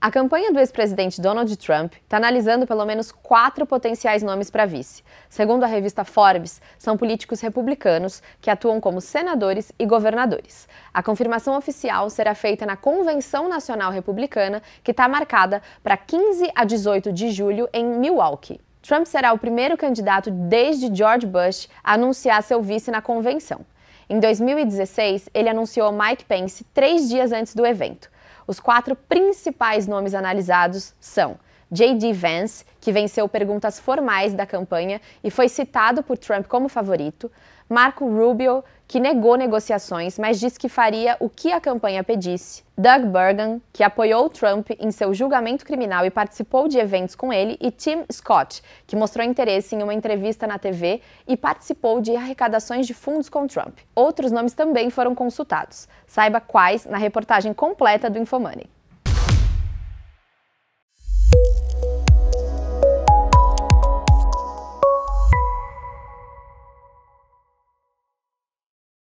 A campanha do ex-presidente Donald Trump está analisando pelo menos quatro potenciais nomes para vice. Segundo a revista Forbes, são políticos republicanos que atuam como senadores e governadores. A confirmação oficial será feita na Convenção Nacional Republicana, que está marcada para 15 a 18 de julho em Milwaukee. Trump será o primeiro candidato desde George Bush a anunciar seu vice na convenção. Em 2016, ele anunciou Mike Pence três dias antes do evento. Os quatro principais nomes analisados são J.D. Vance, que venceu perguntas formais da campanha e foi citado por Trump como favorito, Marco Rubio, que negou negociações, mas disse que faria o que a campanha pedisse, Doug Burgum, que apoiou Trump em seu julgamento criminal e participou de eventos com ele, e Tim Scott, que mostrou interesse em uma entrevista na TV e participou de arrecadações de fundos com Trump. Outros nomes também foram consultados. Saiba quais na reportagem completa do Infomoney.